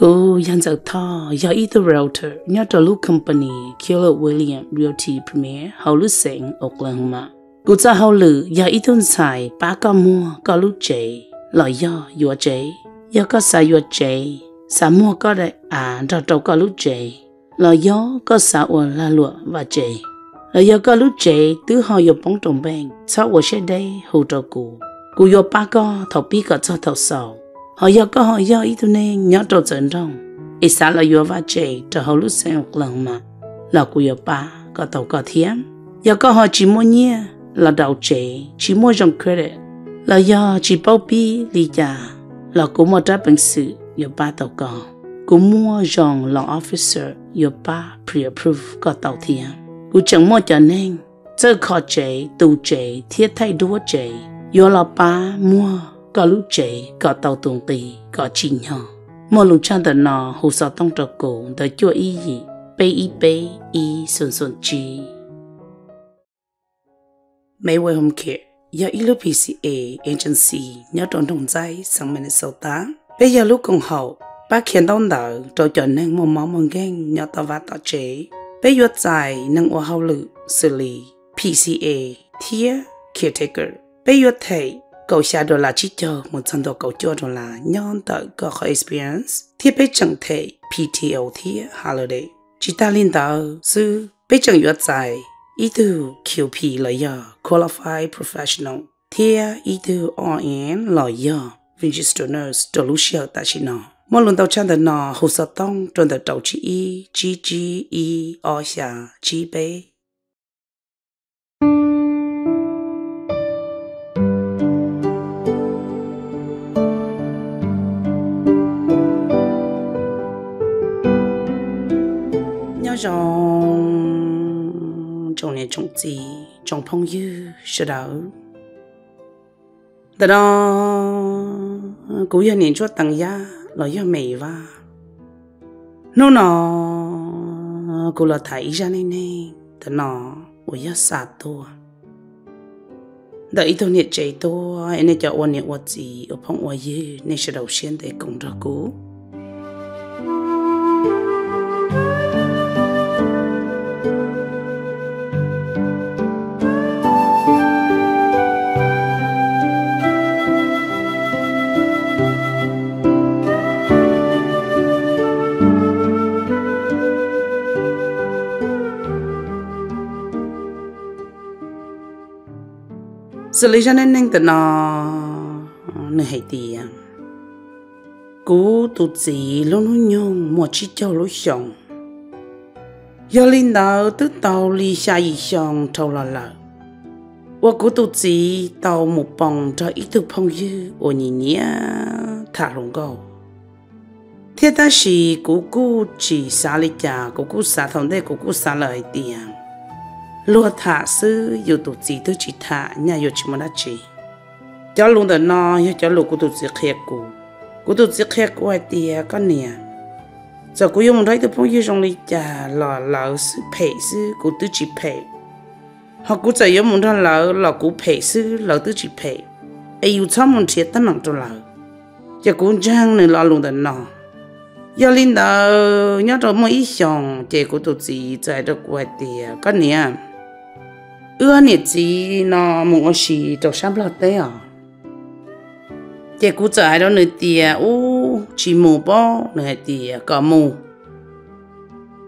Go yanzo ta ya either router nya to company Keller William Realty Premier Howlu Sing Oklahoma. Go za howlu ya either sai ba ka mua ka lu che lo ya yo che ya ka sa yo che sa mua ka de a da to ka lu che lo ya ka sa wa la lu va che lo ya ka lu che tu ho yo pong tong bang sa wo she dai ho to ku ku yo ba ka thau pi ka cha thau sao họ yêu có họ yêu ít thôi nên nhớ trâu trận trong ít sáng là vừa vắt chè cho hậu lúc xem một lần mà là của yêu ba có tàu có thiếm yêu có họ chỉ mua nhia là đầu chè chỉ mua trong credit là giờ chỉ bao bi lý già là cũng mua trái bằng sự yêu ba tàu có cũng mua dòng là officer yêu ba pre-approve có tàu thiếm cũng chẳng mua cho nên mua có lúc chạy có tàu tuần tì có chi nhỏ một lúc chăn đợt nọ hồ sơ tông trọc cổ đợt chua y gì bê y bê y xuân xuân chi mấy quê hôm kia giờ ít lúc PCA agency nhớ tròn đồng dây sang Minnesota bây giờ lúc còn hậu ba khiến đón đỡ trò chuyện nên một máu mong ghen nhớ tao vát tao chế bây giờ dài nâng ô hậu lự xử lý PCA Tier Caretaker bây giờ thầy cậu xa đồ là chỉ cho một chân đồ cậu cho đồ là nhon tờ có khó experience thiết bế chẳng thể PTO thiết holiday chỉ ta linh tờ sư bế chẳng yuất dài ý tư QP lợi giờ qualified professional thiết ý tư RN lợi giờ registered nurse đồ lúc xưa ta chỉ nó mỗi lần tàu chăn tờ nọ hồ sơ tông trong tờ đầu chỉ ý GGE o xa chỉ bế trong trong này trong gì trong phong dư sợ đỡ từ đó cũng giờ niệm cho tầng gia là do mày va nó nó cũng là thấy ra nên nè từ nó của giờ xa tua đợi tôi niệm chạy to anh ấy cho ôn niệm ôn gì ở phong ôn dư nên sẽ đầu tiên để cùng ra cố sự lý cho nên nên tận nó nơi hay à? cú tụt gì luôn luôn nhung một chi cho lối sống do linh đạo tức tàu li xa gì sống thâu lò lợ và cú tụt gì tàu một bằng cho ít thực phong dư ở nhị nhía thả lồng cầu thế ta chỉ cú cú chỉ xa lý cha cú cú xa thông đây cú cú xa lời tiền lúa thả sư yêu tổ chỉ tôi chỉ thả nhà yêu chỉ muốn chỉ cho luôn đó nó yêu cho luôn của tổ chỉ khét cũ của tổ chỉ khét cũ ai tiề cái nè giờ của dùng đôi tôi phong yêu trong đi già, lò lò sư phê sư của tôi chỉ phê Hoặc cũng chỉ yêu một thằng lò lò của phê sư lò tôi chỉ phê ai yêu cho muốn chết tan nặng cho lò giờ cũng chẳng nên lo luôn đó nó giờ linh đó nhớ rồi mỗi xong chỉ của tổ chỉ chạy được ngoài tiề cái nè ưa nè chỉ nó mua xì đồ sắm lót đấy à chị cũng chạy đó nửa tiề ô chỉ mua bao nửa tiề có mua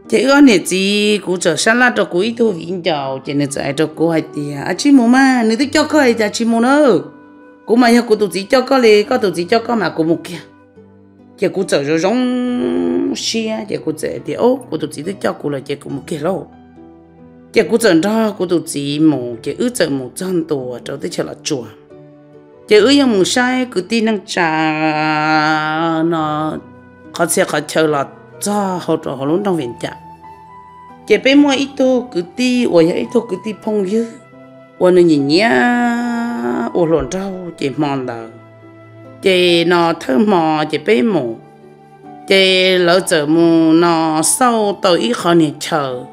Thế ưa nè chị cũng chạy sắm lót cho cô ít thôi vĩnh chào chị nè chạy cho cô hai tiề à chỉ mua mà nửa tiề cho cô hai chỉ mua nữa cô mà nhớ cô tụi chị cho cô lì cô tụi chị cho cô mà cô mua kia chị cũng chạy rồi giống xia chị cũng chạy thì ô cô tụi chị thích cho cô là chị cũng mua kia rồi giờ cô trận đó cô tụt chỉ mù giờ ứ trận mù chân tù cháu thấy chờ là chùa giờ ứ yang mù sai cú tin năng trà nó khó xe khó chờ là cho họ cho họ luôn trong viện chợ giờ bên mua ít tô cú ti ôi ít tô cú ti phong dư ôi nó nhìn nhá ôi lộn rau chỉ mòn đầu chỉ nó thơ mò chỉ bé mù chỉ lỡ chờ mù nó sau tới ít khó nè chờ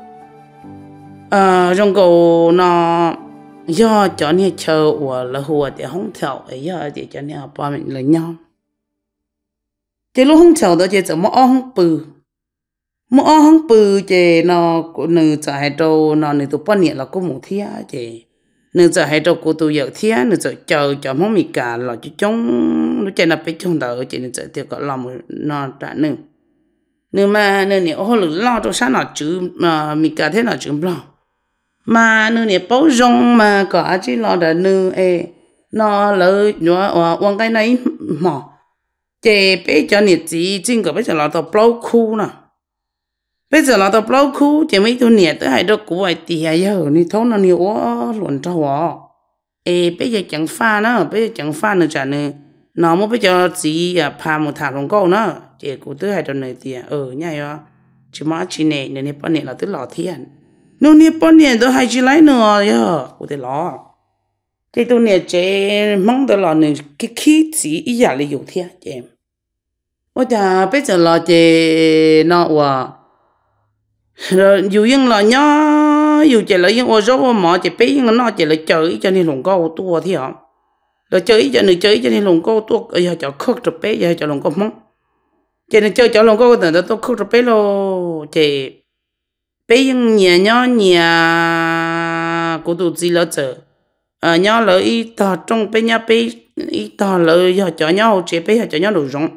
ờ trong cổ nó cho nên chờ của là hùa thì không theo ấy giờ cho nên ba mình lấy nhau thì lúc không theo đó thì chỉ mỗi không bự mỗi không bự thì nó của nữ giải trâu nó nữ tụ là có một thia thì nữ giải trâu của tụ giờ thia nữ giải chờ cho mỗi mình nó chỉ là bị chống đỡ chỉ nữ giải thì có nó trả nữ mà nếu như ô lực lo cho nó chữ mà ờ, mình cả thế nó chữ lo mà nư nè bao rong mà cả chỉ lo đã nư ê nó lỡ nhớ quan ờ, cái này mà chế bây giờ nè chỉ chính cái bây giờ lo tao bao khu nè bây giờ lo tao bao khu chế mấy tu nè tới hai đứa cũ ai tì hay giờ nè thấu nó nè ó luận cho ó ê bây giờ chẳng pha nữa bây giờ chẳng pha nữa chả nè nó mà bây giờ chỉ pha một thằng con câu nó chế cũ tới hai đứa này thì ở à, ờ, nhảy yo chỉ mà chỉ nè nè nè bao nè là tới lò thiền nó nè bao nè đó hay chỉ lại nữa yo của thế lo cái tôi nè chế mong đó là nè cái khí chỉ ý giả là dùng thế chị ủa tôi bây giờ là chế nó và rồi dù yên là nhá dù chế là yên rồi số mà chế bây giờ nó chế là chơi cho nên lồng câu tua thế hả rồi chơi cho nên chơi cho nên lồng câu tua giờ cho khóc rồi bây giờ cho lùng câu mong cho nên chơi cho lùng câu thì tôi khóc rồi bây giờ. chế bây giờ nhà nhỏ nhà của tụi gì lỡ chờ à nhà lỡ y tò trong bây nhà bây y tò lỡ họ cho nhau chế bây họ cho nhau đủ rộng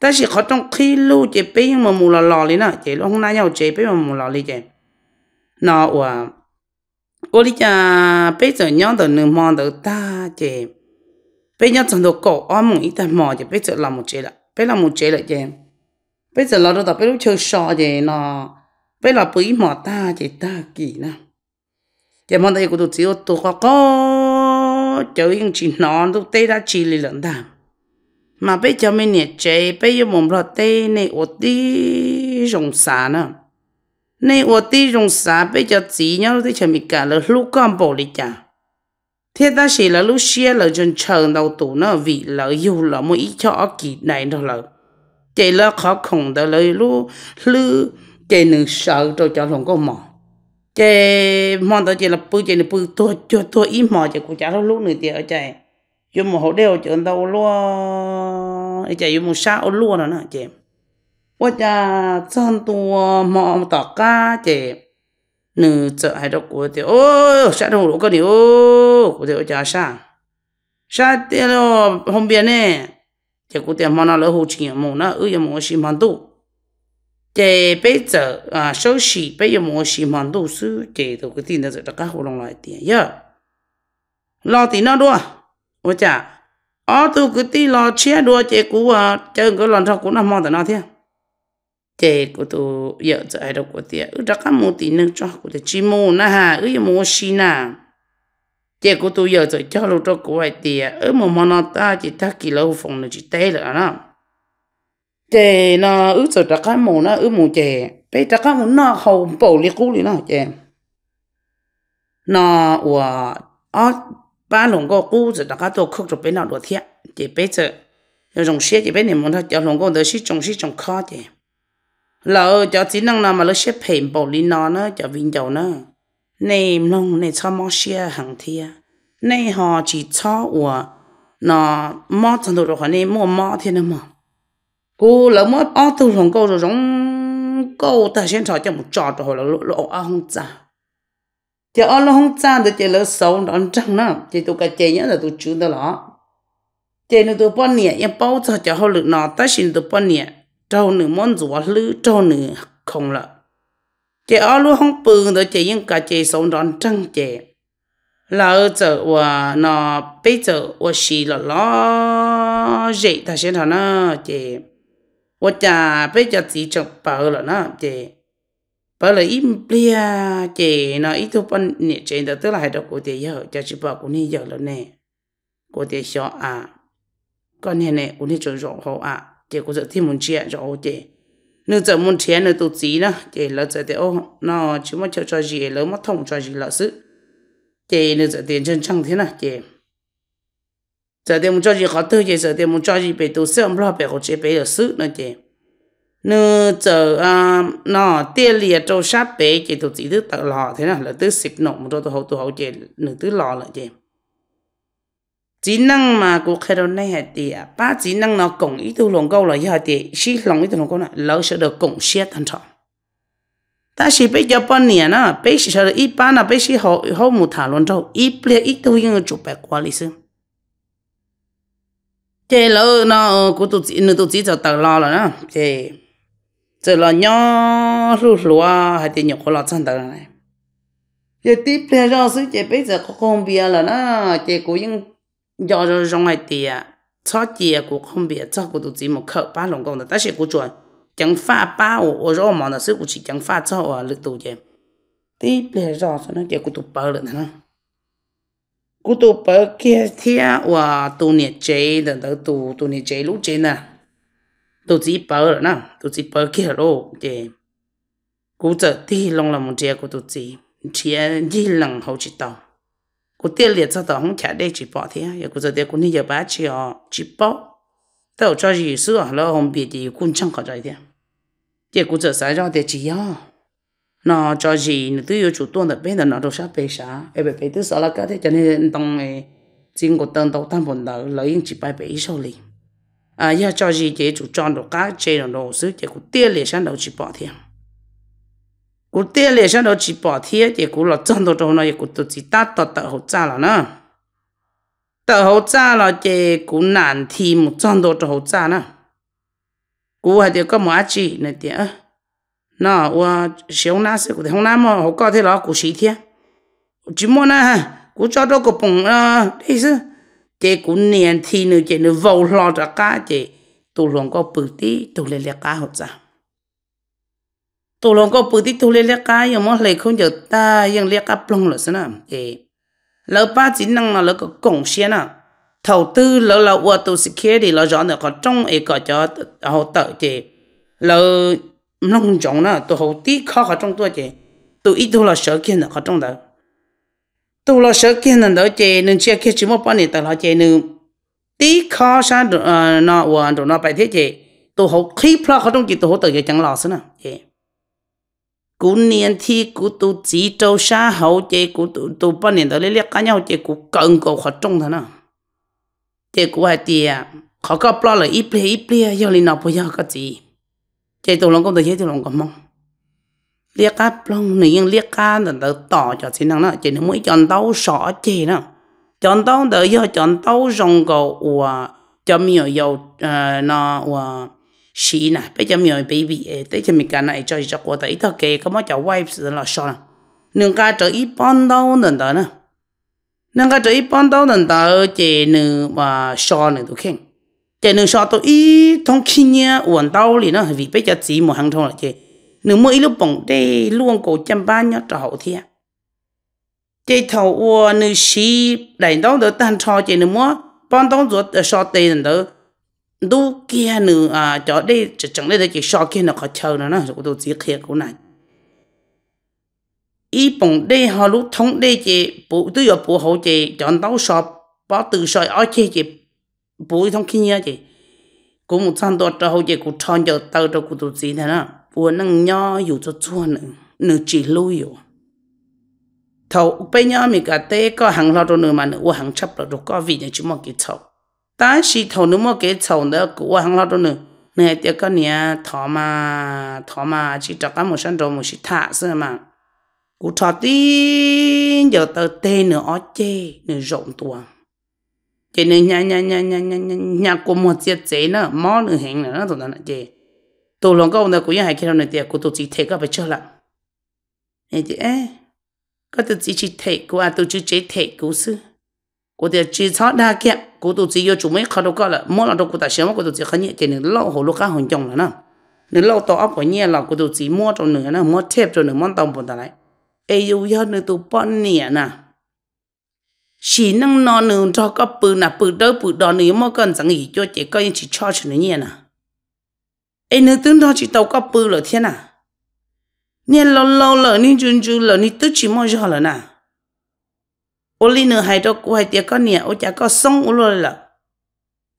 ta chỉ khó trong khi lưu chế bây mà mù lò lò lên nè chế lúc hôm nay nhau chế bây mà mù lò lên chế nó ủa cô đi cha bây giờ nhà từ nương mòn từ ta chế bây giờ chúng tôi có ôm một ít ta mò chế bây giờ làm một chế lại bây làm một chế lại chế bây giờ lỡ đâu ta bây lúc chơi sò chế nó với là bấy mà ta chỉ ta kỳ na, giờ mong đây cũng được chỉ tụi có có cháu yên chỉ nón tụi tê đã chỉ lì lần ta mà bây giờ mình nhẹ chế bây giờ mình lo tê này ổ tí rồng xà nè này ổ tí rồng xà bây giờ chỉ nhau thì chả mình cả là lúc con bò đi cha, thế ta chỉ là lúc xia là chuẩn chờ đầu tủ na vì là yêu là một cho kỳ này thôi là chỉ là khó khổng đó là lúc lúc chế nữ sợ cho cháu lòng có mỏ chế mong tới chế là bự chế là bự tua tua tua ít mỏ chế cũng chả đâu lúc nữa tiệt chế yo một hậu đeo chế đâu lo chế mà một ở luôn rồi nè chế 我家真多毛大家姐，你这还着过的哦，啥都我跟你哦，我在我家啥，啥的了旁边呢，结果在忙那老后钱忙那二也忙西忙多。chế bây giờ à sau khi bây giờ mua xí mặn đồ sư chế đồ cái tiền đó rồi các hồ lòng lại tiền nhớ lo tiền nào đua ôi chà ở tu cái tiền lo chia đua chế cũ à chơi cái lần sau cũng nằm mòn tận nó thế chế của tu giờ giờ ai đâu có tiền ư đó các mua tiền nó cho cái chỉ mua na ha ư mua xí na chế của tu giờ giờ cho lúc cho của ai tiền ư mua mòn ta chỉ thắt ta kilo phòng nó chỉ tê rồi đó. จนะอึอสดตะกมนะอึหมูเจไปตะกมนาเขาปูเลี้กูเลยนะเจนะว่าอ๋อบ้าหลงก็กู้จะตะกตัวคึกจะไปนาดวเทียเจไปเจอยังเชียจะไปเน่ยมันถ้าจะหลวงก็เดือดชิจงชิจงข้าเจแล้วจะจีนังนามาเลเชียเพ่งปูลีนาเนะจะวิ่งเจานะเนี่ยมึงในี่ชอบมอเชียหังเทียในี่ยหาจีชอบว่าน่ะมองจนตัวเขาเนี่มองมอเทียนมั้ง cô lỡ mất ó từ phòng cô rồi giống cô ta xem trò cho một trò rồi là lộ lộ à không cha chị ó nó không cha thì chị lỡ xấu nó trăng nó chị tụ cái chị nhớ là tụ chưa đó lọ chị nó tụ bao nhiêu em bao giờ cho họ lực nó ta xin tụ bao nhiêu trâu nửa món rùa lư trâu nửa không lợ chị ó luôn không bự rồi chị nhưng cả chị xấu nó trăng chị là giờ và nó bây giờ và xì là lo dậy ta xem thằng nó chị 我家被家自己包了呢，这包了一不啊，这那一头半年前的都来到过的以后，就是包过年有了呢，过的小啊，过年呢，我那就容好啊，这个是天门钱容好的。nếu giờ muốn thiền nữa tụt gì nữa thì là giờ thì ô nó chỉ muốn cho cho gì lớn mất thông cho gì là sự thì nếu giờ tiền chân chẳng thế nào thì giờ thì mình cho gì khó tư gì giờ thì mình cho gì bị tụ xe ông lo bị khó chế bị được sự nữa chị nữa giờ à nó tiền liệt trâu sát bị chị tổ chỉ thứ tự lò thế nào là thứ xịt nổ một tổ hậu tổ hậu chị nửa thứ lò là chị chỉ năng mà cô khai đầu này hệ tiệt ba chỉ năng nó cũng ít tu lòng câu là gì hệ tiệt xí lòng ít tu lòng câu là lỡ sẽ được cũng xét thành trọng ta chỉ biết cho bọn nè nó biết sẽ ít ba nó biết sẽ hậu hậu một thằng luôn trâu ít bia ít tu những chụp bẹt qua lịch sử chế lỡ ừ, nó của tụi chị nó tụi chị cho tờ lo rồi đó, chế chế là nhỏ rú lúa hay tiền nhọc của lọ chân tờ này giờ tiếp theo ra sự chế bây giờ có không bia là nó chế của những do rồi trong hai tiền cho chị của không bia cho của tụi chị một khẩu ba lồng công là ta sẽ của chuẩn chẳng pha ba ô ô rõ mà nó sự của chỉ chẳng pha cho ở lực tụ chế tiếp theo ra nó chế của tụi bờ nữa cú tụ bơ kia thia và tụ nhiệt chế đợt đợt tụ tụ nhiệt chế lúc chế nè tụ chỉ bơ rồi nè tụ chỉ bơ kia rồi để cú chợ đi long làm một chế của tụ chỉ chế đi lần hậu chỉ tàu cú tiền liệt cho tàu không trả đây chỉ bỏ thia giờ cú giờ đây cú nhiệt bán chỉ ở chỉ bỏ tàu cho gì sữa lỡ không biết thì cú chẳng có trái thia giờ cú chợ sáng cho để chỉ ở nó cho gì nó tự yêu chủ tuần được bên đó nó đâu sao bê sa em bê bê tự sao là cái thế cho nên tông này chính eh, của tân tàu tam phần đó lấy những chỉ bài bảy sau liền à giờ cho gì chế chủ chọn đồ cá chế đồ đồ sứ chế của tia lệ sang đầu chỉ bỏ thiệt của tia lệ sang đầu chỉ bỏ thiệt chế của lọt chọn đồ đồ này của tự chỉ tát tọt tờ hậu cha là nữa tờ hậu cha là chế của nản thì một chọn đồ đồ hậu cha nữa của hai tiêu có một chỉ này tiệt nó wa xiao na se ku hong na mo ho ka the la ku shi thia chỉ cho đó ku pong a đi sư te ku nian thi nu che nu vo ra ka che tu long ko pu ti tu le le ka ho cha tu long ko pu ti tu le le ka yo mo không giờ ta yang le ka plong lo sa na lỡ ba chỉ năng là lỡ có cổng xe nào đầu tư lỡ là ô tô security lỡ rõ nữa có trong ấy có cho hỗ trợ thì lỡ nông trồng nó tôi học đi khó khó trong tôi chị tôi ít tôi là sợ kia nó khó trong đó tôi là sợ kia nó đó chị nên chia kia chỉ một bao nhiêu tao là chị nên tí khó sa ờ, nó hoàn ờ, rồi nó bài thế chị tôi hầu khi phá khó trong chị tôi hầu tự giờ chẳng lo nữa chị cú niên thi cú tu chỉ trâu sa hậu chị cú tu tu bao nhiêu đó lấy liếc cá nhau chị cú cần cầu khó trong thôi nó chị cú hay tiền khó có bao là ít ple ít ple giờ lên nào bây giờ có gì chạy tù lòng công tử chạy tù lòng có mong liếc cá plong này nhưng liếc cá là tự tỏ cho xin năng đó chỉ nó mới chọn tàu sọ chê đó chọn tàu tự do chọn tàu rong cầu của cho miêu dầu nó của xí nè bây giờ miêu baby tới cho mình cái này cho cho của tới thật kì có mấy cho wipes là sọ nè nương cá trở ít bón đâu nền đó nè nương cá trở ít bón đâu nền đó chỉ nương và sọ nè tụi khen chế nương sao tôi ý thông khi nhá uẩn đau thì nó vì bây giờ chỉ một hàng thôi chế nương mỗi lúc bỏng đây luôn cổ chăm ba nhá trò hậu thiệt chế thầu ua nương xí đại đau đỡ tan cho chế nương mua bọn đau ruột sao tê lần đỡ đu kia nương à cho đây chỉ chẳng đây chỉ sao kia nó khó chờ nó nó cũng tôi chỉ kia cũng này ít bồng đây họ lúc thông đây chế bố tôi giờ bố hậu chế chọn đau sao bỏ từ sợi ở chế chế bố thông kinh nhá chị cô một sang đó cho hậu chị cô chọn giờ tao cho cô tổ chức thế nào bố năng nhớ dù cho chua nữa nửa chỉ lui yếu. thầu bây giờ mình cả tế có hàng lo đồ nữa mà nữa hàng chấp rồi có vị nhà chúng mà cái thầu ta sĩ thầu nữa mà cái thầu nữa của hàng lo đồ nữa nè tiếc cái nè thọ mà thọ mà chỉ cho cái một sản đồ một chỉ thả xưa mà cú thọ tí giờ tờ tê nửa ó chê nửa rộng tuồng chị nên nhà nhà nhà nhà nhà nhà nhà của một chiếc chế nữa mó nữa hẹn nữa tụi nó chị tụi lòng câu này cũng như hai kia này tiệt của tụi chị thấy các bạn chưa lắm nè chị ấy có tụi chị chị thấy của à tụi chị chế thấy của sư của tiệt chị chót đa kiệm của tụi chị yêu chúng mấy khó đâu có là mỗi lần đâu của ta sớm của tụi chị khá nhẹ chị nên lâu hồ lúc cá hồn chồng nữa nè nên lâu tao ấp của nhẹ là của tụi chị mua trong nữa nè mua thép trong nữa món tàu bồn ta lại ai yêu nhau nữa tôi bọn nhẹ nè chỉ nâng nó nữa cho có bự nà bự đỡ bự đó nữa mà còn chẳng gì cho chỉ có chỉ cho cho nó nhẹ nà ấy nữa tướng đó chỉ tàu có bự rồi thế nà nên lâu lâu lỡ nên chun chun lỡ nên tức chỉ mong cho lỡ nà ô li nữa hai đó cô hai tiệt có nhẹ ô chả có sống ô rồi là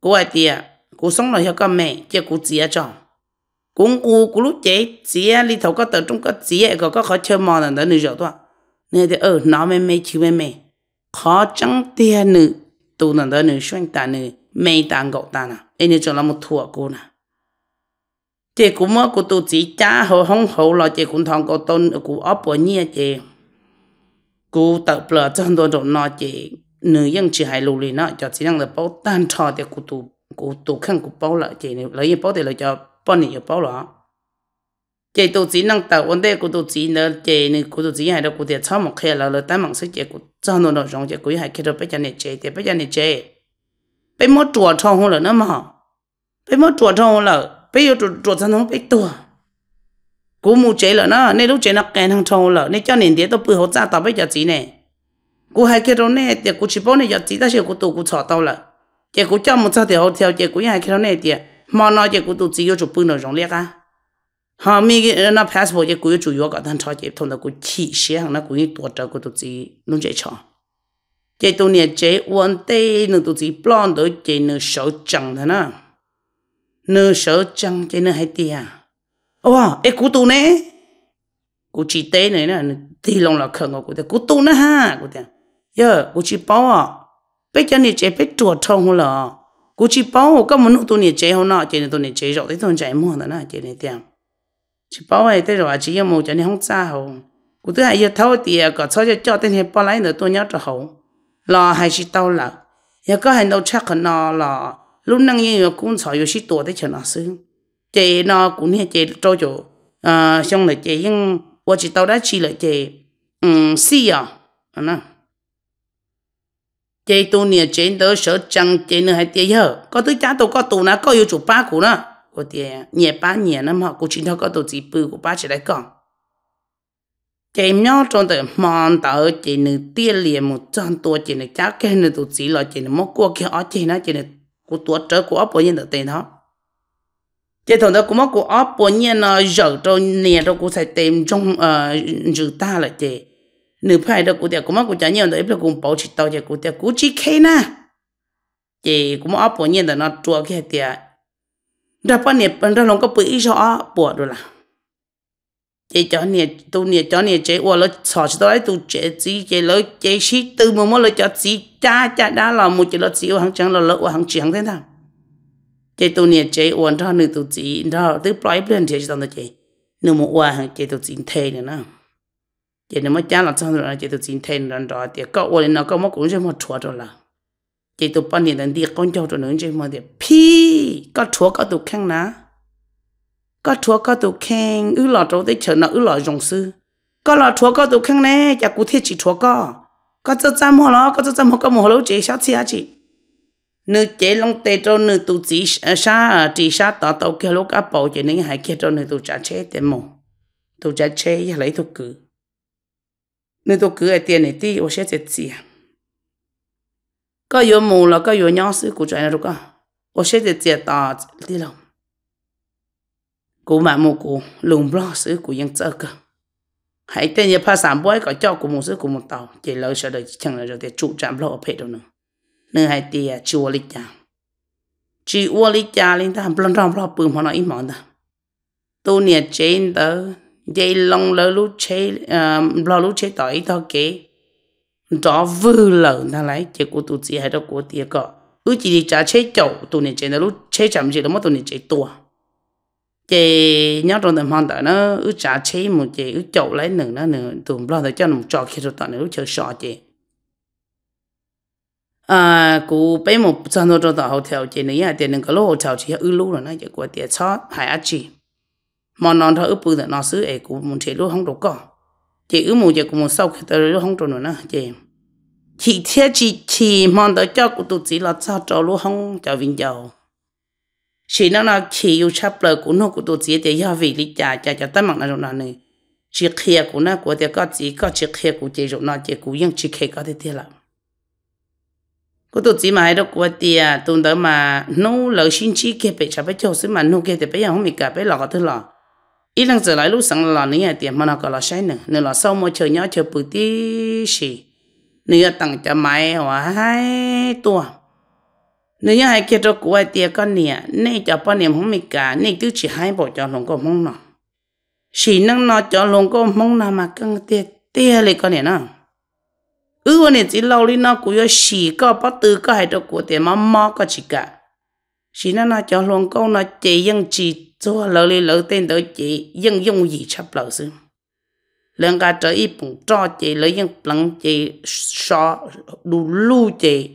cô hai tiệt cô sống rồi theo có mẹ chỉ cô chỉ cho cũng cô cô lúc chế chỉ đi thầu có tờ trong có chỉ có có khó chơi mò là đó nữa rồi thôi nên thì ở nó mẹ mẹ chịu mẹ mẹ khó chẳng tiền nữ tu nần đó nữ xoanh ta nữ mây ta ngộ ta nà ấy nữ cho là một thua cô nà chị cũng mơ cô tu chỉ cha hồ hông hồ là chị cũng thằng cô tôn cô ấp bỏ nhia chị cô tập lờ chân đồ đồ nọ chị nữ dân chỉ hay lù lì nọ cho chỉ năng là bao tan trò thì cô tu cô tu khăn cô bao lại chị lấy bao thì là cho bao nị bao lọ chị tụ chỉ năng tạo vấn đề của tụ chỉ nữa chị này của tụ chỉ hay là của tiệt cho một khe là là tám mạng sẽ chị của cho nó nó giống chị quý hay kia đó bây giờ này chị thì bây giờ này chị bây mốt chùa trong không là nữa mà bây mất chùa trong là bây giờ chùa chùa trong không biết tua cú mu chế là nó nên lúc chế nó kẹn hàng trong là nên cho nên tiệt tôi bự hỗ trợ tao bây giờ chỉ này cú hay kia đó này tiệt cú chỉ bảo này giờ chỉ ta sẽ của tụ cú chọn tao là chị cú cho một sao thì hỗ theo chị quý hay kia đó này tiệt mà nói chị cú tụ chỉ yêu chụp bự nội giống liệt à ha mi cái nó pass bộ cái cuối chủ yếu cả thằng cho chế thông là cuối chỉ xe hàng nó cuối tổ trợ cái tụi chị luôn chế cho cái tụi này chế vấn đề nó tụi chị plan đối chế nó sáu chẳng thằng nè nó sáu chẳng chế nó hay à wow cái cú tụi này cú chỉ tế này nè đi lòng là khẩn của cú tụi cú tụi nè ha cú tụi giờ cú chỉ bảo à bây giờ nè chế bây chuột không là cú chỉ bảo cái muốn tụi này chế hôm nào chế tụi này chế rồi thì thằng nè mua thằng nè chế này tiền 包诶，这话只要冇叫你红炸好，古都还要偷地个草就叫等下包来的多鸟着好，那还是到了，也个还到吃个那了，路能也有工厂有许多的吃那是，这那古年这早就，呃，像来这应我只到那去了这，嗯，是呀，嗯呐。这多年见到手长见了还跌下，搞到家都搞到那搞有做八股了。của tiền nhẹ ba nhẹ năm họ cũng chính thâu có tổ chức bự của ba chỉ lại còn chỉ nhớ trong từ mòn tờ chỉ nữ tiền liền một trăm tuổi chỉ nữ cháu cái nữ tổ chức là chỉ nữ mất qua kia ở chỉ nó chỉ nữ của tuổi trở của ấp bao nhiêu tiền đó thằng đó cũng mất của ấp bao nhiêu nó giờ trong nè đó trong ờ dự ta là chỉ nữ phải đó cũng tiền cũng mất của cháu nhiều đó ít là cũng chỉ tao chỉ cũng tiền cũng chỉ khen na chỉ cũng ấp bao nhiêu đó nó chua kia tiền ra nè nhiêu ra lòng có bự cho bỏ rồi là chế cho nè tu nè cho nè chế qua lỡ sợ cho tôi tu chế chỉ chế lỡ chế chỉ từ mà mà lỡ cho chỉ cha cha đã là một chế lỡ gì hàng chăng là lỡ hàng chẳng thế nào chế tu nè chế uốn ra nửa tu gì ra tức bảy bên chế cho tôi chế nửa một qua hàng chế tu gì thế nữa nè chế nửa một cha là xong rồi chế tu gì thế nữa rồi thì có uốn nó có một cũng sẽ một chuột rồi là chị tụ bận nhiêu lần đi con cho tụ lớn chơi mà đi pi có chúa có tụ khang ná có chúa có tụ khang ư lọ chỗ tới chờ nó ư lọ dùng sư có lọ chúa có tụ khang nè chả cụ thiết chỉ chúa có có chỗ trăm hồ lọ có cho trăm hồ có một lỗ chế sao chia chị nữ chế long tê cho nữ tụ chỉ à, sa chỉ à, sa tao tao kêu lúc áp bầu chế nên hãy kia cho nữ tụ trả chế tiền mồ tụ trả chế lấy thuộc cử nữ tụ cử ở tiền này tí ô sẽ chết gì à có yếu mù là có yếu nhau sự của chuyện rồi cả có sẽ để chết tà đi lòng cú mà mù cú lùng lo sự của dân chơi cơ hãy tên như phát sản bối có cho của một sự của một tàu chỉ lỡ sợ đời chẳng là rồi để trụ chạm lo phải đâu nữa nên hãy tiệt chùa lịch chàng chỉ ua lịch chàng lên ta lon trong lo bừng họ nói im mòn ta tu nhiệt trên tớ dây long lỡ lú chế lo lú chế tỏi tao kế đó vư lợ ta lấy chỉ của tụi chị hay đó của tiệt cọ ước chỉ đi trả chế chậu tổ này chế nó lúc chế chậm gì đó mất tổ này chế tua chế nhớ trong tầm hoàn tại nó ước trả chế một chế ước chậu lấy nửa nó nửa tụi lo để cho nó một trò khi rồi tụi này ước chờ sọ chế à cụ bé một chân nó trong tàu hậu theo chế này à tiền đừng cái lỗ hậu theo chỉ ước lũ rồi nó chỉ của tiệt chót hay ác chỉ mà nó thở ước bự là nó xứ ấy cụ một chế lũ không được cọ chị ước mùa chị cũng một sau khi tới lũ không trụ nữa nó chị chỉ thiết chỉ chỉ mong đợi cho cụ tổ chỉ là sao cho luôn không cho vinh giàu chỉ nó là chỉ yêu chấp lời của nó cụ tổ chỉ để do vì lý già già cho tất mặt là rồi này chỉ khía của nó của thì có chỉ có chỉ khía của chỉ rồi nó chỉ của những chỉ khía có thể thế là cụ tụ chỉ mà hay đâu của thì tôi đó mà nô lời xin chỉ kia bị chấp bị cho xí mà nô kia thì bây giờ không bị cả bị lọt thứ lọt ít lần trở lại lúc sáng là này thì mà nó có là sai nữa nữa là sau mà chơi nhớ chơi bự tí gì nếu tặng cho máy hòa hai tua nếu như hai kia cho cụ ai tiệt con nè nay cho bao niệm không mì cả nay cứ chỉ hai bộ cho lòng cô mong nó chỉ năng nó cho lòng cô mong nó mà căng tiệt tiệt lại con nè nó ư ừ, nè chỉ lâu đi nó cũng có chỉ có bắt từ có hai cho cụ tiệt mà mò có chỉ cả chỉ nó nó cho lòng cô nó chỉ dân chỉ cho lâu đi lâu tên tới chỉ dân dùng gì chấp lâu xưa lần cả trở ít bụng cho chị lấy những lần chị so đủ lu chị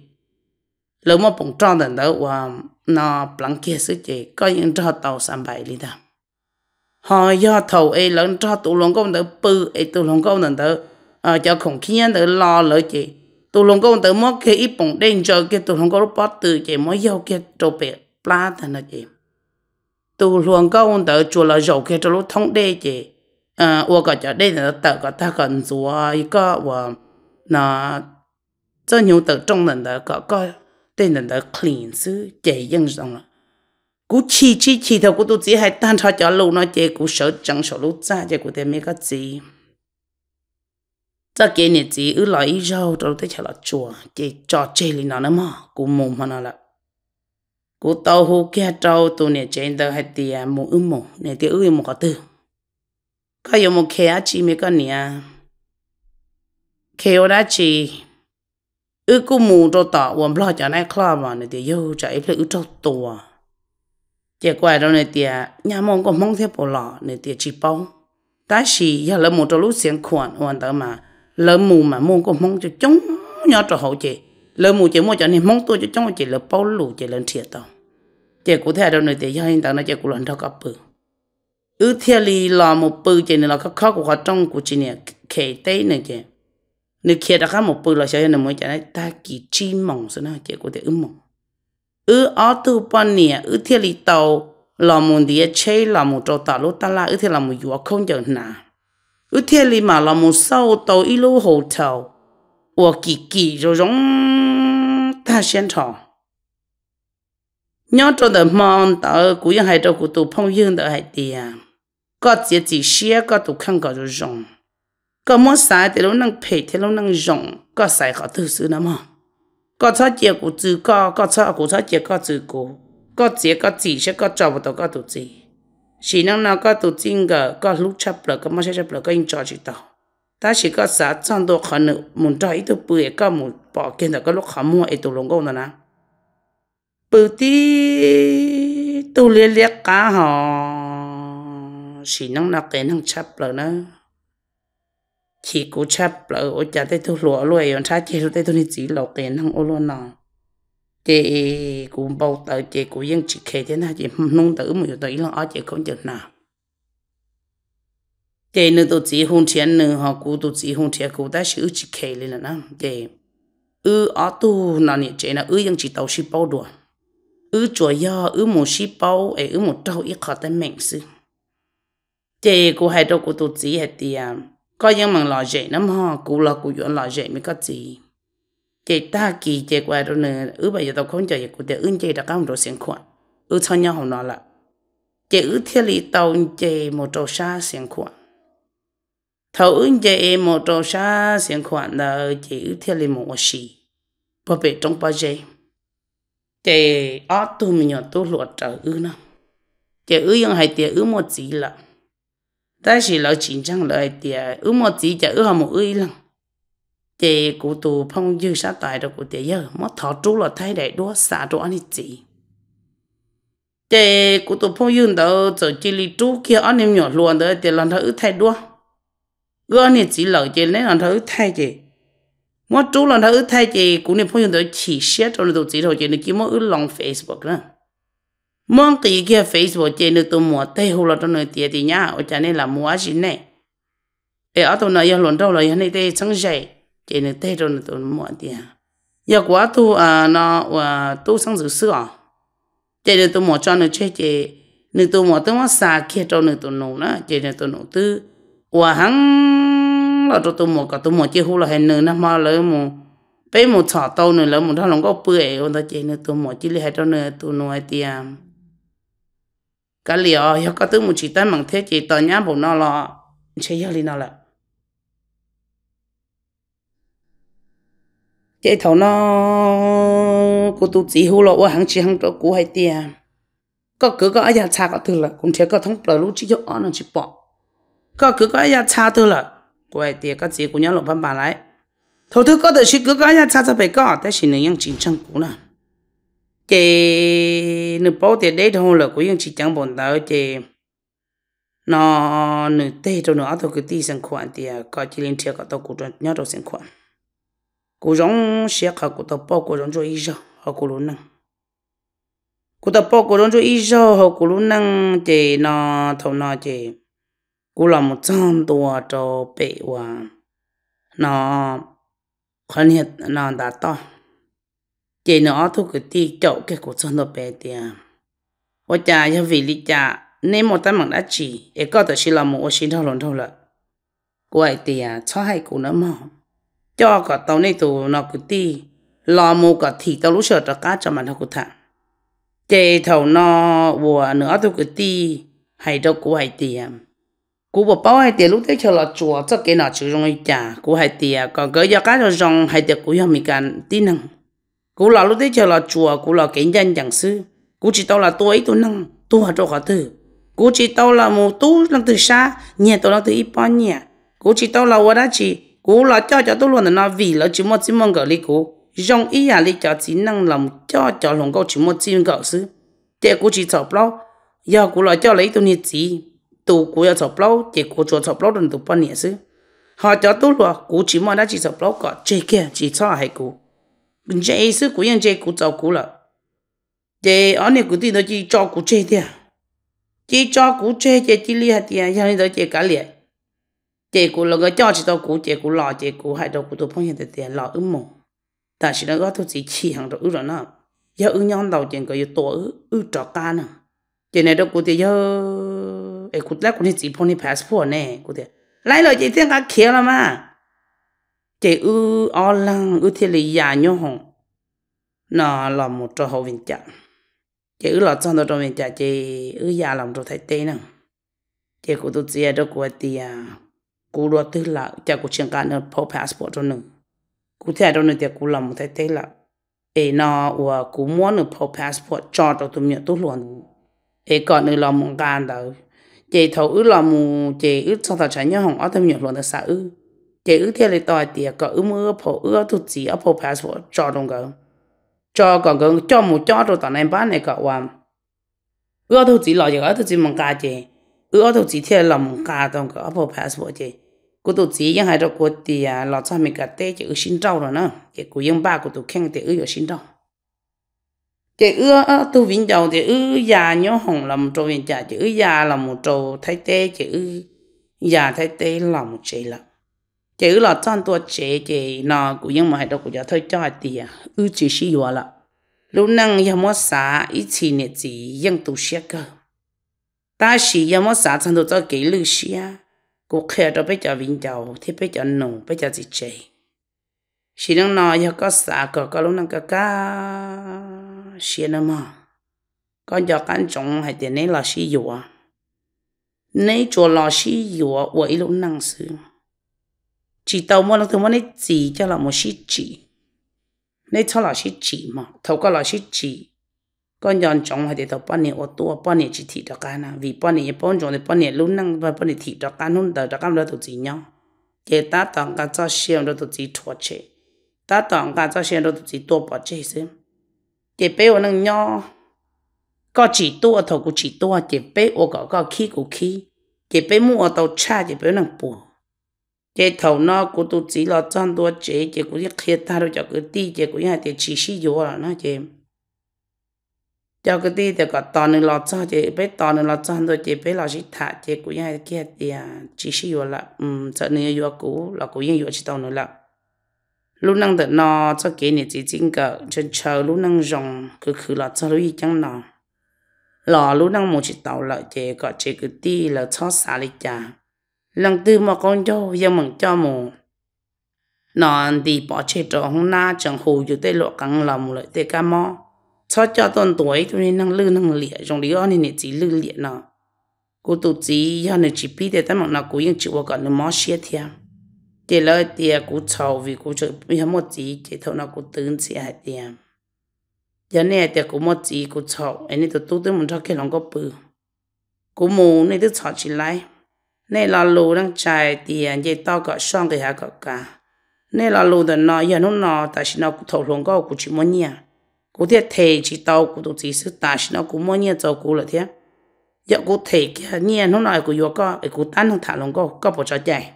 lấy một bụng cho đến đó và nó lần kia sự chị có những cho tàu sắm bảy đi đó họ do thầu ấy lần cho tụ lòng công tử bự ấy tụ lòng công tử à cho không khí nhân tử lo lỡ chị tụ lòng công tử mất cái ít bụng đen cho cái tụ lòng công bắt từ chị mới giàu cái trâu bẹ plá thành là chị tụ lòng công tử chùa là giàu cái trâu thông đê chị 呃，我个叫那个得个他很做啊，一个我那这牛得种人的个个对人的 clean 是这样上了。cú chi chi chi thôi cú tu chỉ hay tan cho cho lâu nó chơi cú sợ chẳng sợ lúc ra chơi cú thêm mấy cái gì ta kia này chỉ ứ lại rau rồi tới chả là chùa chơi trò chơi lên nó mà cú mồm mà nó là cú tàu hú kia trâu tu này chơi đâu hay tiền mồm ứ mồm này tiền ứ mồm có tư ka yo mo ke achi me ka nia. Ke ora chi ư cú mù đồ tỏ uống lo cho nãy kho mà nè tiệt yêu chạy phải ư trâu tùa. Chỉ quay đâu nè tiệt nhà mong có mong theo bộ lọ nè tiệt chỉ bóng. Ta chỉ giờ lỡ mù trâu lúc xiên khoản uống ta mà lỡ mù mà mong có mong cho chống nhỏ trâu hậu chị. Lỡ mù chỉ mua cho nên mong tôi cho chống chị lỡ bao lù chị lên thiệt tao. Chỉ cụ thể đâu nè tiệt giờ hiện tại nó chỉ cụ lần đâu gặp ư Thiệt li lo một bự chỉ là khó khó của họ trong của chỉ nè kể tây này kì nếu kể ra khác một bự là sẽ nên mới trả đấy ta kỳ chi mỏng số nào chỉ của thế ư mỏng ư ở tu ban nè ư Thiệt li tàu lo một địa chế lo một trâu tàu lúc ta la ư Thiệt là một vua không giờ nà ư Thiệt li mà lo một sau tàu ít lô hồ tàu ủa kỳ kỳ rồi giống ta xem thọ nhớ cho đời mong tờ của những hai trâu của tụ phong dương tờ hai tiền có chỉ chỉ xia có tụ khăn có rồi rộng có muốn sai thì nó năng phê thì nó năng rộng có xài khó thứ sự lắm hả có cho chị của chữ có có cho của cho chị có chữ của có chị có chỉ sẽ có trò một tụ có tụ chỉ chỉ năng nào có tụ chính gờ có lúc chấp lợ có mất chấp lợ có in trò chỉ tàu ta chỉ có xã trong đồ khó nữ muốn cho ít tụ bưởi có muốn bỏ kiến là có lúc khó mua ít tụ lồng gông nữa nè bự tí tụ liên liệt cá họ chỉ nông nạc tên hằng chấp lỡ nó chỉ cố chấp lỡ ô chả tay thu lúa lùi ổn trái chế tay thu nít chỉ lọc tên hằng ô lúa nọ chế cú bầu tờ chế cú yên chỉ khề thế nào chế nông tử mà tới lòng ở chế không chừng nào chế nữ tụ chỉ hôn chiến nữ họ cú tụ chỉ hôn chiến cú ta sử chỉ khề lên là nè chế ư ở tu nó nè chế nó ư yên chỉ tàu ship bao đùa ư chùa yo ư một ship bao ấy ư một trâu ít khó tên mệnh sư chị cô hay đâu cô tụt gì hết tiền có những mảng lò dễ lắm ha cô là cô dọn lò dễ mới có gì chị ta kỳ chị qua đâu nữa ứ bây giờ tao không chờ cô để ưng chị đã có một đồ xiên khoản ứ cho nhau họ nói là chị ứ thiết lý tàu chị một trâu xa xiên khoản thầu ưng chị một trâu xa xiên khoản là chị ứ thiết lý một xì bà bể trong bao giây chị ở tu mình nhỏ tu luật trở ứ nó chị ứ ยัง hay tiệt ứ một gì là ta chỉ lỡ chín chăng lỡ tiề ứ một tí chả ứ một ư lăng chị cụ tù phong dư sát tài rồi cụ tiề giờ mất thọ trú là thay đại đua xả đồ anh chị chị cụ tù phong dư đó giờ chỉ lì trú kia anh em nhỏ luôn đó tiề lần thọ ứ đua anh chị lỡ chị lấy lần thọ ứ chị mất trú lần thọ ứ chị cụ niệm phong dư đó chỉ xét rồi tụ chỉ thôi chị nó kiếm mất ứ lòng facebook nữa mong tí kia Facebook chơi nữa tôi mua tay hồ là tôi nơi tiệt thì nhá ở chỗ này là mua gì này ê ở tôi nói giờ lần đầu rồi này đây chẳng dạy chơi nữa tay rồi tôi mua tiền giờ quá tôi à nó à tôi sang dự sữa, chơi nữa tôi mua cho nó chơi chơi nữa tôi mua tôi mua xa kia cho nữa tôi nổ nữa chơi nữa tôi nổ tư và hắn là tôi tôi mua cả tôi mua chơi hồ là hai nữa nó mà lấy mua bây một sọ tàu nữa lấy một thằng lòng có bưởi ôn ta chơi nữa tôi mua chỉ lại hai cho nữa tôi nuôi tiền cái liều yo có tư một chỉ tới mảng thế chỉ tới nhá bộ nó lo chế yo li nó là chế thầu nó cô tu chỉ hú ở hàng chỉ hàng chỗ cũ hay tiền có cứ có ai cha có từ là cũng thế có thông bờ lúc chỉ cho nó chỉ bỏ có cứ có ai cha từ là cô hay tiền có gì cũng nhớ lộ văn bản lại thầu thứ có được chỉ cứ có ai cha cho phải có thế chỉ nên những chính trang cũ nào chị nữ bố thì đấy thôi là cũng chỉ chẳng bọn tao chị nó nữ tê cho nó thôi cứ tí sinh khoản thì à, có chỉ lên chơi có tao cũng chọn nhớ đâu sinh khoản cố giống xe khá của tao bao cố giống cho ý cho họ cố luôn năng cố tao bao cố giống cho ý cho họ cố luôn năng chị nó thầu nó chị cô làm một trăm tuổi cho bể và nó khẩn hiện nó đã to chế nó thu cái ti chỗ cái cuộc sống nó bé tiền, ô cha cho vì lý cha nên một tấm bằng đã chỉ để có thể xin làm một xin thâu lộn thâu lợn quậy tiền, à, cho hai cụ nó mỏ cho cả tàu này tụ nó cứ ti lò mua cả thì tàu lúc sợ tao cá cho mình nó cụ thằng chế thầu nó vừa nữa thu cái ti hay đâu cụ tiền, cú bộ bao hai tiền lúc đấy cho là chùa cho cái nào chữ rong ấy chả cú hai tiền à, còn cái giờ cá cho rong hai tiền cú cho mình cần tí năng cú là lúc đấy chờ là chùa cú là kiến dân chẳng sư cú chỉ tao là tôi ấy tôi năng tôi hạt cho họ thử cú chỉ tao là một tú năng từ xa nhẹ tôi năng từ ít bao nhẹ cú chỉ tao là quá đã chỉ cú là cho cho tôi luôn là nó vì là chỉ một chỉ mong gọi lý cú dòng ý à lý cho chỉ năng làm cho cho lòng câu chỉ một chỉ gọi sư để cú chỉ chọc lâu giờ cú là cho lấy tôi nhiệt chỉ tụ cú giờ chọc lâu để cú cho chọc lâu đừng tụ bao nhẹ sư họ cho tôi luôn cú chỉ mong đã chỉ chọc lâu cả chơi kia chỉ cho hai cú mình chơi sư cũng yên chơi cũng giàu cũng là để anh này cũng đi nó chỉ cho cũng chơi đi chỉ cho cũng chơi chơi chỉ li hạt tiền cho nên đó chơi cả liền chơi cũng là cái cho chỉ đâu cũng chơi cũng lo chơi cũng hai đâu cũng tôi phong hiện tại tiền lo ứng mồm 但是呢，我都是吃 hàng đó rồi nè, giờ ứng nhau đầu chuyện cái tổ ư trọ ta nè, chuyện này đó cũng thì giờ, cũng lẽ cũng chỉ phong thì passport nè, cũng thì, lại rồi chỉ tiếng cá kia là mà chế ư o lăng ư thiên lý già nhau hồng nó là một trò hậu viên chạm chế ư là trong đó trong viên chạm chế ư già làm trò thái tê năng chế của tôi ở đó của tia cú đua tức là cha của trường cả nó po passport cho nương cú theo đó nữa thì cú làm một thái tê là ê nó và cú muốn nó po passport cho tao tụi mình tốt luôn ê còn nữa là một gan đó chế thầu ư là một chế ư trong đó chả nhớ hồng ở tụi mình luôn là sao ư để ưu thế lấy tỏi tiền có ưu mưa phổ ưu thuộc gì ở phổ passport cho đồng gỡ cho còn gỡ cho một cho rồi tao nên bán này cả quan ưu thuộc gì lo gì ở thuộc gì mong cá chứ ưu thuộc gì thế là mong cá đồng gỡ ở phổ passport chứ cô tụt gì ยัง hay đó cô tiền lo cho mình cả tê chứ ưu xin trâu rồi nữa chứ cô ยัง ba cô tụt khen thì ưu xin trâu chị ưa tu vĩnh dầu chị ư già nhớ hồng lòng trâu vĩnh già chị già lòng một trâu thay tê chị ư già thay tê lòng một chị lắm chỉ là trong tua chế chỉ nó cũng nhưng mà hãy đâu cũng giờ thôi cho hạt tiền ư chỉ sử dụng là lúc năng giờ mua xả ít chỉ nè chỉ nhưng tu xe cơ ta sử giờ mua xả trong tua kỹ lưu sửa cũng đó bây giờ vinh giàu thì bây giờ nông bây giờ chỉ chế sử năng giờ có xả có lúc năng có cá sửa nó mà còn giờ cán trồng hạt tiền này là sử dụng nếu cho là sử dụng lúc năng sử chỉ tàu mua nó thường mua nó chỉ cho là một xí chỉ nên cho là xí chỉ mà thầu cái là xí chỉ con nhon chồng hay để tàu bao nhiêu ô tô bao nhiêu chỉ thị đó cả na vì bao nhiêu bao chồng thì bao nhiêu lúc năng và bao nhiêu thị đó cả hôm đó đó cả đó tụi gì nhau giờ ta toàn cả cho xem đó tụi gì thua chế ta toàn cả cho xem đó tụi gì tua bỏ chế xem giờ bé ô năng nhau có chỉ tua thầu cũng chỉ tua giờ bé ô có có khí cũng khí giờ bé mua tàu cha giờ bé năng buồn chế thầu nó của tu chỉ là chân đua chế chế của cái kia ta rồi cho cái ti chế của nhà thì chỉ sử dụng là nó chế cho cái ti thì có tòn nên là cho chế bé tòn nên là chân đua chế bé là chỉ thả chế của cái kia thì chỉ sử dụng là um cho nên dùng cũ là cũ dùng chỉ tòn nữa là lúc năng được nó cho cái này chỉ chính cỡ chân chờ lúc năng rồng cứ cứ là cho lúc chẳng nào, lò lúc năng một chỉ tàu lợi chế có chế cái ti là cho xả lịch chả lòng tư mà con cho giờ mừng cho mù nó thì bỏ chết trọ hôm na chẳng hồ dù tê lộ căng lòng lại tê ca mò cho cho tuần tuổi tôi nên năng lư năng lịa trong lý nên nè chỉ lư lịa nọ cô tụ chỉ do nè chỉ biết để tao mặc nào cũng yên chịu gọi nè mò xia thia để lời tia cú chầu vì cú chơi bây giờ một chỉ chỉ thâu nào cú tướng chỉ hại tia giờ này tia cú một chỉ cú chầu anh ấy tụt tụt tôi muốn cho cái lòng có bự cú mù này tôi chọn chỉ lại nên là lù đang chạy tiền à, dây tao có xong cái hạ có cả nên là lù đừng nói giờ nó nói tại sao nó cũng thổ luận có cũng chỉ muốn nhỉ cũng thế thề chỉ tao cũng tụt chỉ sức tại sao nó cũng muốn nhỉ tao cũng là thế giờ cũng thề kia nhỉ nó nói cũng vừa có cũng tan thằng thả luận có có bỏ cho chạy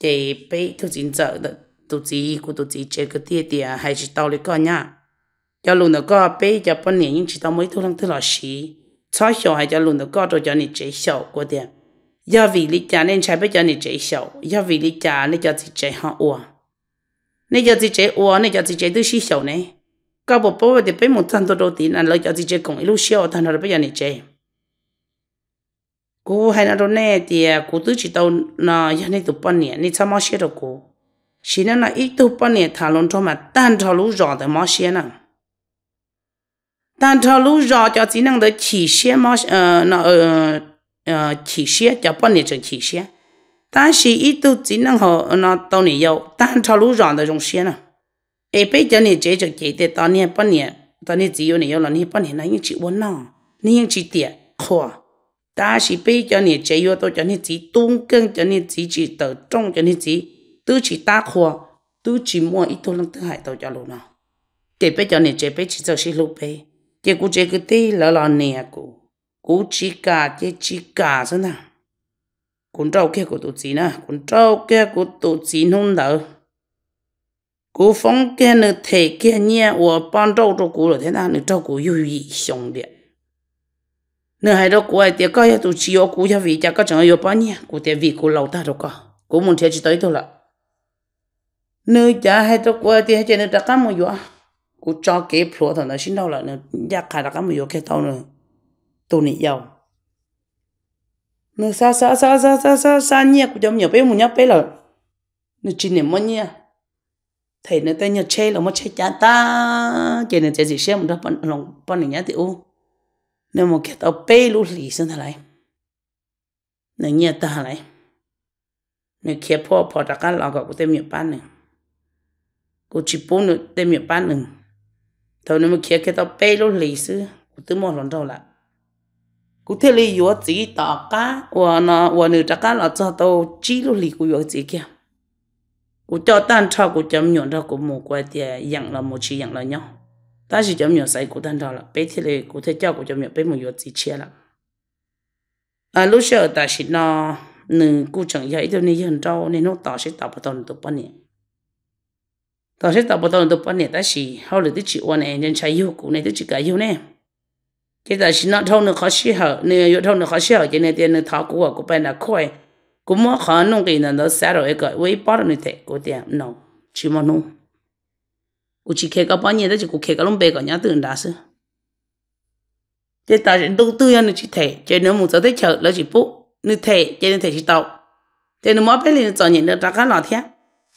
chạy bây thứ chính trợ tổ chỉ cũng tổ chỉ chơi cái tiền tiền à, hay chỉ tao lấy con nhá giờ luôn nó có bây giờ bao nhiêu nhưng chỉ tao mới thu thằng thứ là xí cho hiểu hay giờ lù nó có của cho 你最小过点。do vì lý cha nên trái bây giờ này chạy sầu do vì lý cha nên cho chị chạy họ ua nên cho chị chạy ua nên cho chị chạy tư sĩ sầu này các bộ bố thì bây một thằng đồ đầu tiên là lấy cho chị chạy cùng lúc sầu thằng nào bây giờ này chạy cô hay là đâu nè thì à, cô tư chỉ tàu nó giờ này tụ bận nè nên sao mà xe được cô xin nó ít tụ bận nè thằng luôn cho mà tan thằng lũ rõ thì mà xe nè tan thằng lũ rõ cho chị năng tới chỉ xe mà nó 呃起些，叫半年整起些。但是伊都只能和那当年有，但朝路上的种些呢。哎，别叫你这就记得当年半年，当年只有你有了你半年，那应去我那，你应去点好。但是别叫你这要都叫你只东跟叫你自己得中叫你只都去打火，都去摸一头能都还都叫路呢。这别叫你这别去做些路呗，结果这个地老老难过。u chi cả chế chi cả thế nào cũng trâu kia của tổ chị à, cũng trâu kia của tổ chị nông đâu, cô phong kia nữ thể kia nhẹ của ban trâu trâu cô rồi thế nào nữ trâu cú yêu ý xong đi, nữ hai đó cú ấy tiếc coi tổ chị ở cú nhà vị cha có chẳng yêu bao nhiêu cú tiếc vị cú lâu ta đâu có cú muốn chơi chỉ tới thôi là nữ cha hai đó cú ấy tiếc chơi nữ đã cắm một rồi, cô cho kế phu thằng đó xin đâu là nữ gia khai đã cắm một yếu cái tao nữa tuniyaw nó sa sa sa sa sa sa sa nhẹ ku jom nhiều pe mu nhấp pe là nó chi ne mo nhia thấy nó tay nhia che là mất che cha ta che ne chơi gì xem đó bọn lòng bọn này nhá thì u nếu mà cái tao pe lu lì xin thà lại nó nhia ta lại nó kia po po ta cá lò gọi của tên nhia pan này của chỉ bún nữa tên nhia pan này thôi nếu mà kia cái tao pe lu lì sư tôi tứ mò lòng đâu lại cú thể là yếu chỉ tỏ cá và nó và nữ trả cá là cho tàu chỉ lúc lì cụ yếu chỉ kia cú cho tan cho cú chấm nhọn ra cú một quay thì dạng là một chỉ dạng là nhau ta chỉ chấm nhọn sai cú tan đó là bé thì là cụ thể cho cụ chấm nhọn bé một yếu chỉ chia là à lúc sau ta chỉ nó nữ cú chẳng dạy cho nên hiện trâu nên nó tỏ sẽ tạo bắt đầu tụt bao nhiêu tỏ sẽ tạo bắt đầu tụt bao nhiêu ta chỉ hầu được chỉ quan này nên chạy yêu cụ này tới chỉ cả yêu này cái là xin nó thâu nó khó xí hở nếu yêu thâu nó khó xí hở chỉ nên tiền nó tháo của của bên là khỏe cũng mất khó nông kỳ nó sẽ rồi cái vui bỏ nó thế của tiền nó chỉ mà nông u chỉ khe cái bao nhiêu đó chỉ cũng khe cái lông bề cái nhà tưởng đã xưa cái ta chỉ đầu tư nó chỉ thế chỉ nếu muốn tới chợ nó chỉ bút nó thế chỉ nên thế chỉ tàu thế nó mất bên này nó chọn những nó ra cái nào thế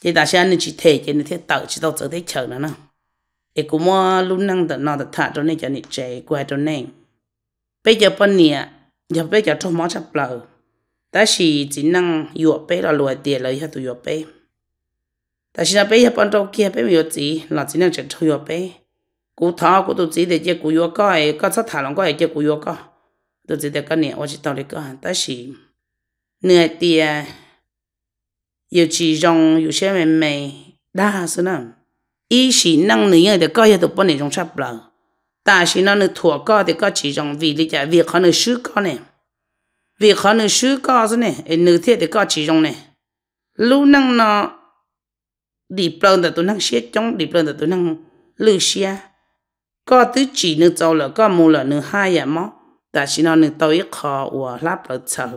cái ta sẽ nó chỉ thế chỉ nên thế tàu chỉ tàu tới chợ nó nào e cũng mua lúc năng đó nọ đó thà cho nên cho nên chạy qua cho nên bây giờ bên nè giờ bây giờ trong máu chập lờ ta chỉ chỉ năng yuộc bé là lùi tiền lấy hết tụi yuộc bé ta chỉ là bây giờ bên đâu kia bé mình chỉ là chỉ năng chạy tụi yuộc bé cú thọ cú tụi chỉ để chơi cú yuộc coi có sát thả lòng coi chơi cú yuộc coi tụi chỉ để cái nè tôi chỉ tao lấy coi ta chỉ nửa tiền yêu chỉ rong yêu xem mày đa số nào ý sĩ năng này thì có thể được bọn này trong sắp lờ ta sĩ nó thua có thì chỉ trong vì lý giải việc họ nó sứ có này việc họ nó sứ có thế này em nữ thế thì chỉ trong này lúc năng nó đi plon là tôi năng xếp trong đi plon là tôi năng lưu xia có tứ chỉ nữ châu là có mù là nữ hai à mó ta sĩ nó nữ tôi khó và lắp lỡ chờ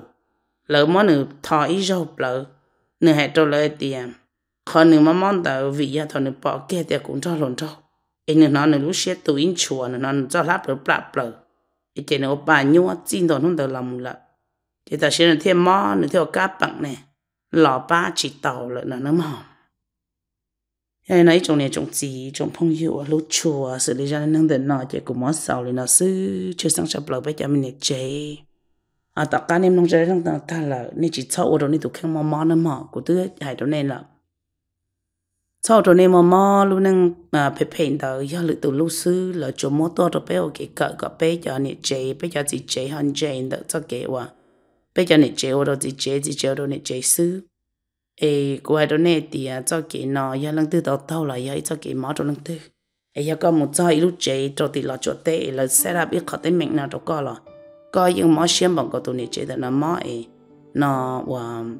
lỡ mó nữ thọ ý rộp lỡ nữ hẹn trâu lỡ tiền khó nữ mà mong tàu vì ya thằng nữ bỏ kia thì cũng cho lộn cho anh nó nữ lúc xe tụi in chùa nó nó cho lắp rồi bạp rồi cái chuyện nó bà nhau, chín rồi không được làm lợ thì ta sẽ là thêm món nữa theo cá bằng này lò ba chỉ tàu lợ nó nó mỏng cái này trong này trong gì trong phong hiệu lúc chùa xử lý ra nên đến nói chỉ cũng mất sầu lên nó sư chưa sang chập lợ bây giờ mình chế, à tất cả nem nông chơi trong ta là nên chỉ sau rồi nên tụi khen mò mò nó mỏ của tứ hải đó này là cho rồi nên mà mò luôn năng à phải phải đó giờ lựa từ lưu sư là chỗ mò to rồi bây giờ cái cỡ cỡ bây giờ này chế bây giờ chỉ chế hơn chế đó cho cái hoa bây giờ này chế rồi chỉ chế chỉ chế rồi nè chế sư ê cô đó nè thì à cho cái nó giờ lần thứ đầu tao là giờ cho cái mò rồi lần thứ ê giờ có một giờ lúc chế rồi thì là chỗ tệ là sẽ ra biết khó tên mình nào đó có là có những mò xem bằng cái tụ này chế đó nó mò ê nó wow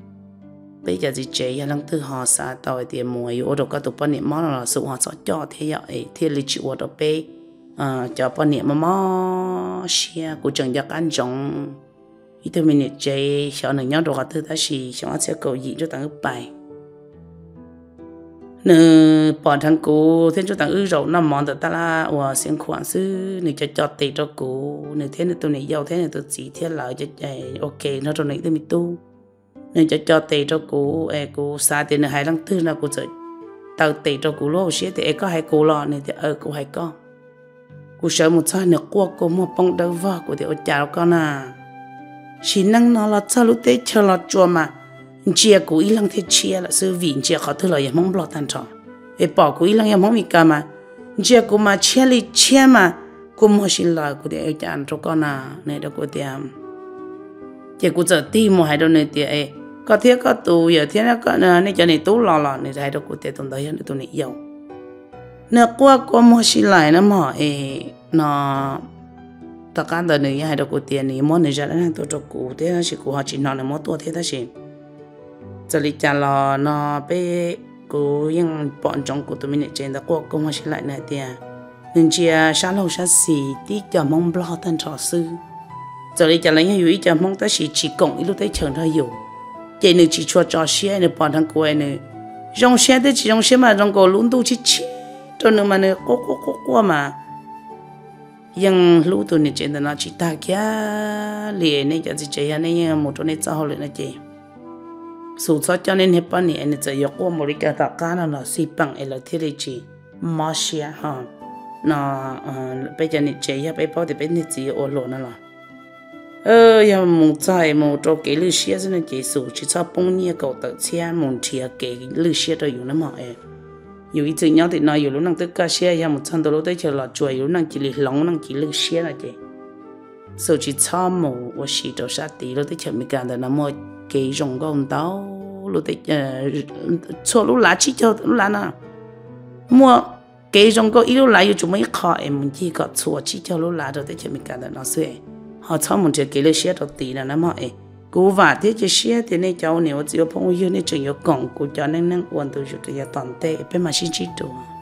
bây giờ gì chế là lăng từ họ xã tỏi thì mùi ô đồ có tục bọn niệm món là sự họ sợ cho thế giờ ấy thì lý chịu đồ bê ờ, cho bọn niệm mà mò xe của chồng giặc ăn chồng ít thôi mình chế cho nó nhau đồ có thứ ta xì cho nó sẽ cầu gì cho tăng ức bài nữ bọn thằng cô thêm cho tăng ư rậu năm món ta là ủa xin khoản sư nữ cho cho tệ cho cô nữ thế nữ tụi này giàu thế nữ tụi chỉ thế là cho ok nó trong này tôi mình tu nên cho cho tê cho cú e cú xa tiền hai lăng tư là cú chơi tàu tê cho cú lô xí thì có hai cú lo này thì ở ờ, cú hai con cú sợ một sai nữa qua cú mua bông đầu vợ cú thì ở chào con à chỉ năng nó là sao lúc tết chờ lọt chùa mà chia cú ý lăng thế chia là sư vịn chia khó thứ lời em mong lọt tan trọ e bỏ cú ý lăng em mong bị cả mà chia cú mà chia li chia mà cú mua xin lời cú thì ở chào cho con à này đó cú thì em à. chỉ cú giờ ti mua hai đôi này thì có thiết có tù giờ thiết nó có nên cho này tú lò lò này thấy được của tiền tuần đấy nó tôi này yêu nè qua qua mua xí lại nó mỏ ê nó tất cả đời này hai được của tiền này món này giờ nó tôi cho cụ thế là chỉ cụ họ chỉ nói là món tua thế đó chỉ giờ đi trả lò nó bé cụ yên bọn trong của tụi mình trên đó qua có mua xí lại này tiền à. nên chia à, sáng lâu sáng xì cho mong lo tan trò sư giờ đi trả lấy như ý cho mong tới chỉ chỉ cộng ít lúc tới trường thôi hiểu chị nữ chỉ cho cho xe nữ bọn thằng cô nữ dòng xe thế chỉ dòng xe mà dòng cô luôn tu chỉ chỉ cho nữ mà nữ cố cố cố cố mà yang lu tu ni chen na chi ta kya le ne ja chi che ya ne một mo to ne cha ho le na che cho cha cha ne ne pa ni ne cha yo ko mo ri ka ta ka na na si pang e la thi ri chi ha nó bây giờ ni chơi ya pe pa de pe ni chi o lo na ơ ya mong trai mong cho cái lư xia xin là chế sủ chỉ cho bông nia cầu tự xe mong chia cái lư xia đó yếu lắm mọi yếu ít chừng nhau thì nói yếu lúc năng tức ca xia ya mong chân đầu lúc tới chờ lọt chuối yếu năng chỉ lì lóng năng chỉ lư xia là chế sủ chỉ cho mong và xì cho sát tí lúc tới chờ mình cảm thấy nó mua cái rồng con tao lúc tới ờ, cho lúc lá chỉ cho lúc lá nào mua cái rồng con ít lúc lá yếu chúng mới khỏi mình chỉ có chùa chỉ cho lúc lá rồi tới chờ mình cảm thấy nó xuề họ cho một chiếc kỷ lệ xe đầu tỷ là nó mọi cú và thế chứ xe thì nên cháu nếu chỉ có phong yêu nên chỉ có cổng cú cho nên nên quan tâm chút thì toàn tệ bên mà xin chỉ đồ